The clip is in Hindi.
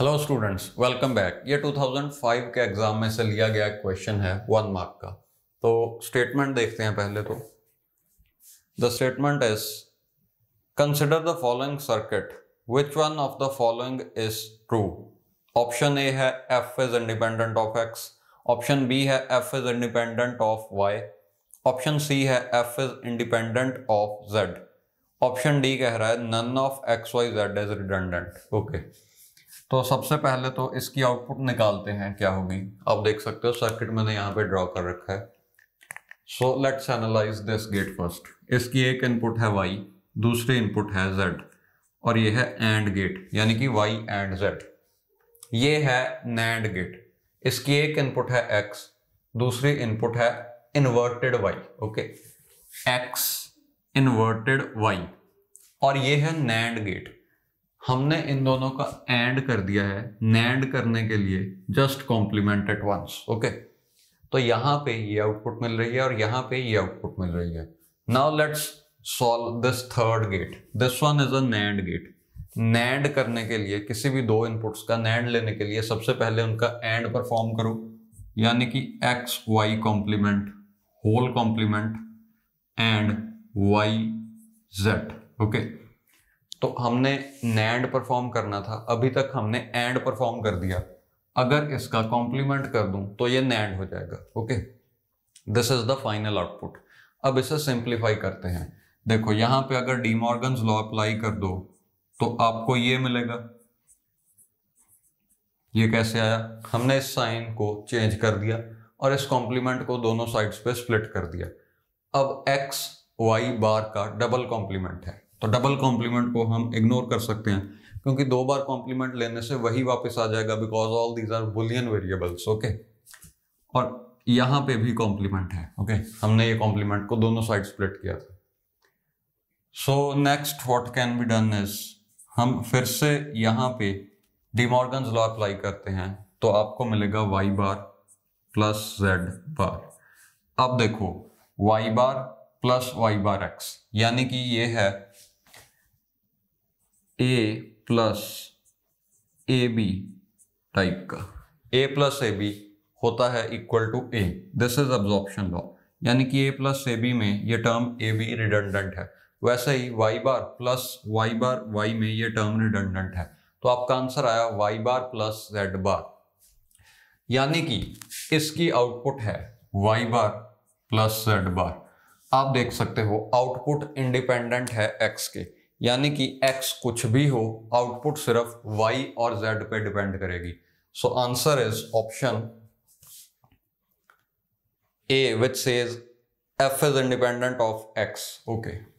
हेलो स्टूडेंट्स वेलकम बैक ये 2005 के एग्ज़ाम में से लिया गया क्वेश्चन है वन मार्क का तो स्टेटमेंट देखते हैं पहले तो the statement is consider the following circuit which one of the following is true option A है F is independent of X option B है F is independent of Y option C है F is independent of Z option D कह रहा है none of X Y Z is redundant okay तो सबसे पहले तो इसकी आउटपुट निकालते हैं क्या होगी आप देख सकते हो सर्किट मैंने यहाँ पे ड्रॉ कर रखा है so let's analyse this gate first इसकी एक इनपुट है वाई दूसरी इनपुट है जेड और ये है एंड गेट यानी कि वाई एंड जेड ये है नैंड गेट इसकी एक इनपुट है एक्स दूसरी इनपुट है inverted Y okay X inverted Y और ये है नैंड गेट हमने इन दोनों का एंड कर दिया है नैंड हम्म। करने के लिए just complement at once okay तो यहां पे ये आउटपुट मिल रही है और यहां पे ये आउटपुट मिल रही है now let's solve this third gate this one is a NAND gate NAND करने के लिए किसी भी दो इनपुट्स का नैंड लेने के लिए सबसे पहले उनका एंड परफॉर्म करो यानी कि X Y complement whole complement and Y Z okay तो हमने नैंड परफॉर्म करना था अभी तक हमने एंड परफॉर्म कर दिया अगर इसका कॉम्प्लीमेंट कर दूं तो ये नैंड हो जाएगा okay this is the final output अब इसे सिंप्लीफाई करते हैं देखो यहां पे अगर डीमॉर्गन लॉ अप्लाई कर दो तो आपको ये मिलेगा ये कैसे आया हमने इस साइन को चेंज कर दिया और इस कॉम्प्लीमेंट को दोनों साइड्स पे स्प्लिट कर दिया अब एक्स वाई बार का डबल कॉम्प्लीमेंट है डबल कॉम्प्लीमेंट को हम इग्नोर कर सकते हैं क्योंकि दो बार कॉम्प्लीमेंट लेने से वही वापस आ जाएगा because all these are Boolean variables okay और यहाँ पे भी कॉम्प्लीमेंट है ओके okay? हमने ये कॉम्प्लीमेंट को दोनों साइड स्प्लिट किया था so next what can be done is हम फिर से यहाँ पे डिमॉर्गन लॉ अप्लाई करते हैं तो आपको मिलेगा Y bar plus Z bar अब देखो Y bar plus Y bar X यानी कि ये है A plus A B type का ए प्लस ए बी होता है equal to A this is absorption law यानी कि ए प्लस ए बी में ये टर्म ए बी रिडंडेंट है वैसे ही Y bar plus Y bar Y में ये टर्म रिडंडेंट है तो आपका आंसर आया Y bar plus Z bar यानी कि इसकी आउटपुट है Y bar plus Z bar आप देख सकते हो आउटपुट इंडिपेंडेंट है एक्स के यानी कि x कुछ भी हो आउटपुट सिर्फ y और z पे डिपेंड करेगी so answer is option A which says f is independent of x okay okay.